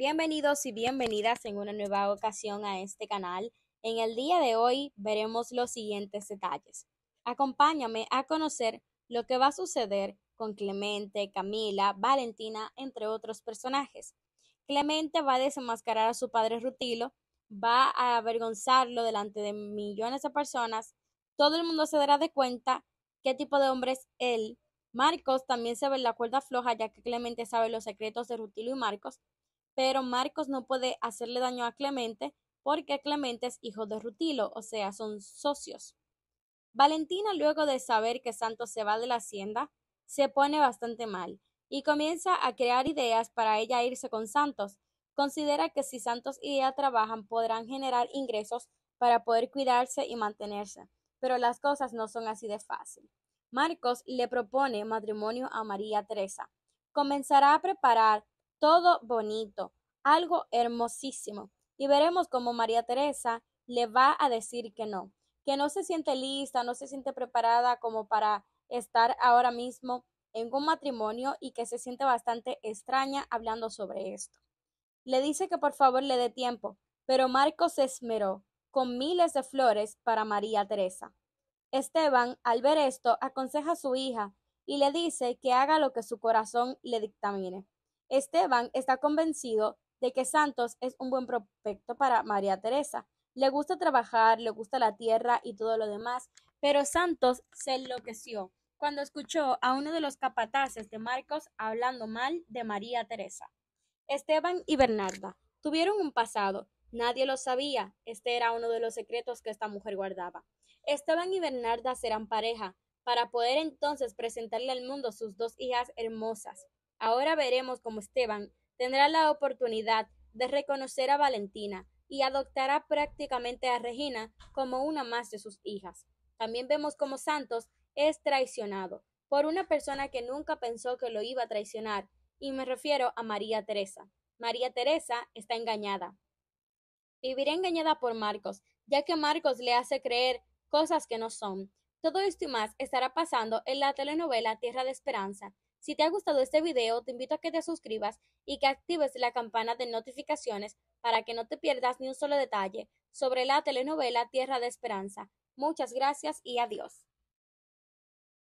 Bienvenidos y bienvenidas en una nueva ocasión a este canal. En el día de hoy veremos los siguientes detalles. Acompáñame a conocer lo que va a suceder con Clemente, Camila, Valentina, entre otros personajes. Clemente va a desenmascarar a su padre Rutilo, va a avergonzarlo delante de millones de personas. Todo el mundo se dará de cuenta qué tipo de hombre es él. Marcos también se ve en la cuerda floja ya que Clemente sabe los secretos de Rutilo y Marcos pero Marcos no puede hacerle daño a Clemente porque Clemente es hijo de Rutilo, o sea, son socios. Valentina, luego de saber que Santos se va de la hacienda, se pone bastante mal y comienza a crear ideas para ella irse con Santos. Considera que si Santos y ella trabajan podrán generar ingresos para poder cuidarse y mantenerse, pero las cosas no son así de fácil. Marcos le propone matrimonio a María Teresa. Comenzará a preparar todo bonito, algo hermosísimo. Y veremos cómo María Teresa le va a decir que no, que no se siente lista, no se siente preparada como para estar ahora mismo en un matrimonio y que se siente bastante extraña hablando sobre esto. Le dice que por favor le dé tiempo, pero Marcos se esmeró con miles de flores para María Teresa. Esteban, al ver esto, aconseja a su hija y le dice que haga lo que su corazón le dictamine. Esteban está convencido de que Santos es un buen prospecto para María Teresa. Le gusta trabajar, le gusta la tierra y todo lo demás, pero Santos se enloqueció cuando escuchó a uno de los capataces de Marcos hablando mal de María Teresa. Esteban y Bernarda tuvieron un pasado, nadie lo sabía, este era uno de los secretos que esta mujer guardaba. Esteban y Bernarda serán pareja, para poder entonces presentarle al mundo sus dos hijas hermosas. Ahora veremos cómo Esteban tendrá la oportunidad de reconocer a Valentina y adoptará prácticamente a Regina como una más de sus hijas. También vemos cómo Santos es traicionado por una persona que nunca pensó que lo iba a traicionar, y me refiero a María Teresa. María Teresa está engañada. Vivirá engañada por Marcos, ya que Marcos le hace creer cosas que no son. Todo esto y más estará pasando en la telenovela Tierra de Esperanza, si te ha gustado este video, te invito a que te suscribas y que actives la campana de notificaciones para que no te pierdas ni un solo detalle sobre la telenovela Tierra de Esperanza. Muchas gracias y adiós.